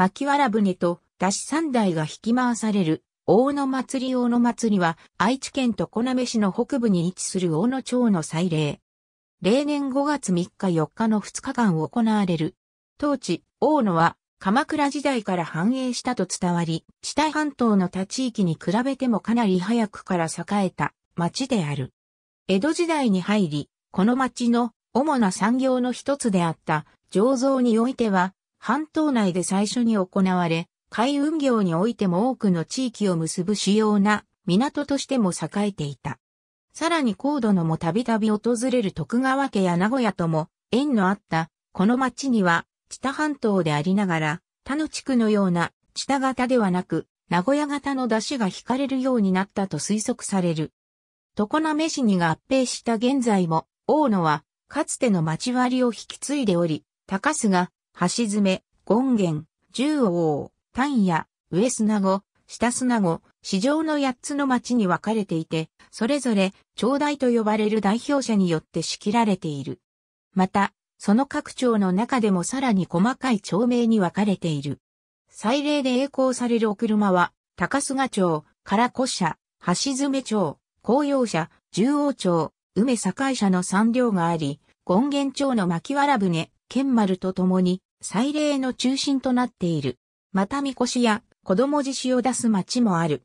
牧原船と出し三台が引き回される、大野祭り大野祭りは、愛知県と小滑市の北部に位置する大野町の祭礼。例年5月3日4日の2日間行われる。当地、大野は、鎌倉時代から繁栄したと伝わり、地帯半島の他地域に比べてもかなり早くから栄えた町である。江戸時代に入り、この町の主な産業の一つであった醸造においては、半島内で最初に行われ、海運業においても多くの地域を結ぶ主要な港としても栄えていた。さらに高度のもたびたび訪れる徳川家や名古屋とも縁のあった、この町には、北半島でありながら、他の地区のような北型ではなく、名古屋型の出汁が引かれるようになったと推測される。常滑市に合併した現在も、大野は、かつての町割を引き継いでおり、高須が橋爪、権現、十王、丹野、上砂子、下砂子、市場の八つの町に分かれていて、それぞれ、町代と呼ばれる代表者によって仕切られている。また、その各町の中でもさらに細かい町名に分かれている。祭礼で栄光されるお車は、高須賀町、唐古社、橋爪町、紅葉社、十王町、梅栄社の三両があり、権現町の牧原船、剣丸と共に、祭礼の中心となっている。またみこしや子供自子を出す町もある。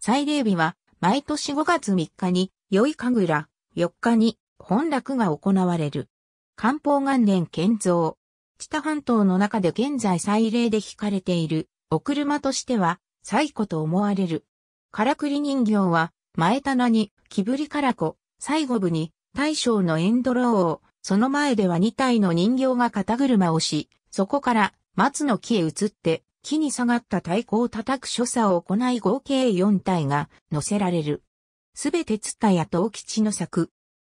祭礼日は毎年5月3日に、い神楽、4日に本楽が行われる。漢方元年建造。北半島の中で現在祭礼で惹かれている、お車としては、最古と思われる。からくり人形は、前棚に、木振りからこ、最後部に、大将のエンドローを、その前では2体の人形が肩車をし、そこから松の木へ移って、木に下がった太鼓を叩く所作を行い合計4体が乗せられる。すべてツタや東吉の作。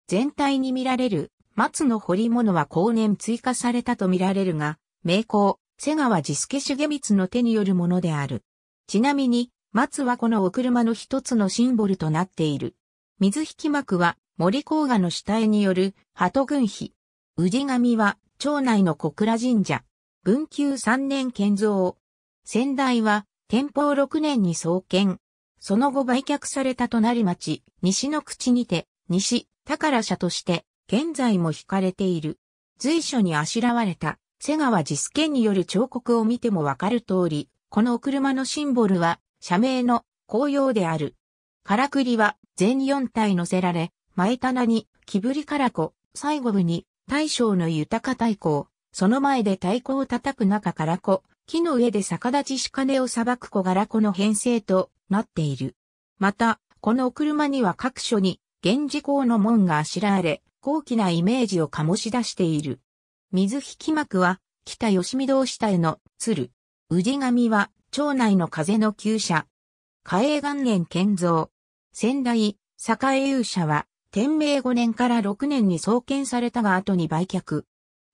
全体に見られる松の彫り物は後年追加されたと見られるが、名工、瀬川地助重光の手によるものである。ちなみに、松はこのお車の一つのシンボルとなっている。水引幕は森甲賀の主体による鳩群碑。氏神は町内の小倉神社。文久3年建造。先代は、天保6年に創建。その後売却された隣町、西の口にて、西、宝社として、現在も惹かれている。随所にあしらわれた、瀬川実験による彫刻を見てもわかる通り、このお車のシンボルは、社名の紅葉である。からくりは全4体乗せられ、前棚に、木振りからこ、最後部に、大将の豊か太鼓、その前で太鼓を叩く中から子、木の上で逆立ちし金を裁く小柄子の編成となっている。また、この車には各所に、源氏公の門があしらわれ、高貴なイメージを醸し出している。水引幕は、北吉見堂下への鶴。氏神は、町内の風の旧社。嘉永元年建造。仙台、栄勇者は、天明5年から6年に創建されたが後に売却。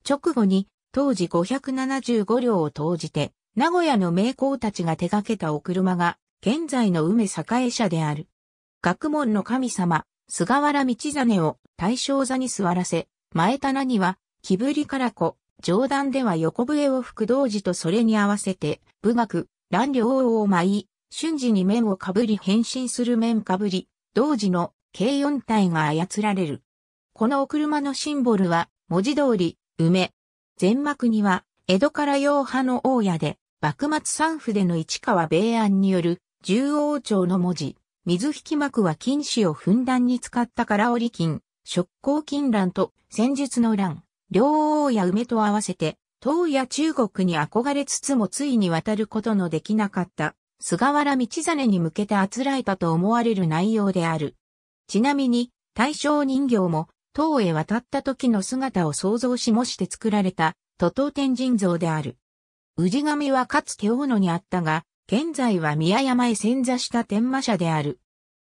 直後に、当時575両を投じて、名古屋の名工たちが手掛けたお車が、現在の梅栄社である。学問の神様、菅原道真を大正座に座らせ、前棚には、木振りから子、上段では横笛を吹く同時とそれに合わせて、武学、乱王を舞い、瞬時に面をかぶり変身する面かぶり、道時の計4体が操られる。このお車のシンボルは、文字通り、梅。前幕には、江戸から洋派の大屋で、幕末三筆での市川米安による、十王朝の文字。水引幕は金紙をふんだんに使ったから織金、食行金乱と戦術の乱、両王や梅と合わせて、東や中国に憧れつつもついに渡ることのできなかった、菅原道真に向けてあつらえたと思われる内容である。ちなみに、大正人形も、塔へ渡った時の姿を想像し模して作られた、徒党天神像である。氏神はかつて大野にあったが、現在は宮山へ潜座した天魔社である。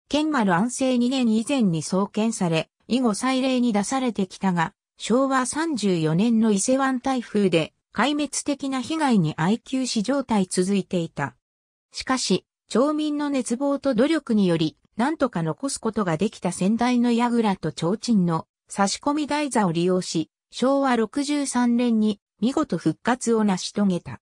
剣丸安政2年以前に創建され、以後祭礼に出されてきたが、昭和34年の伊勢湾台風で、壊滅的な被害に哀求し状態続いていた。しかし、町民の熱望と努力により、なんとか残すことができた先代の倉と提灯の差し込み台座を利用し、昭和63年に見事復活を成し遂げた。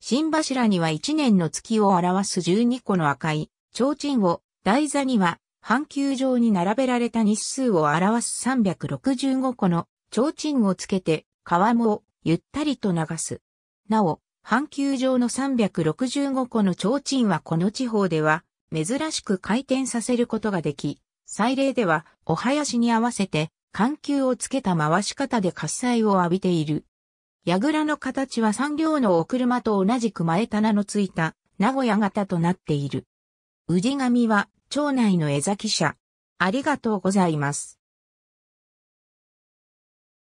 新柱には1年の月を表す12個の赤い、提灯を、台座には、半球状に並べられた日数を表す365個の提灯をつけて、川面をゆったりと流す。なお、半球状の365個の提灯はこの地方では、珍しく回転させることができ、祭礼ではお囃子に合わせて緩急をつけた回し方で喝采を浴びている。櫓の形は産業のお車と同じく前棚のついた名古屋型となっている。氏神は町内の江崎社。ありがとうございます。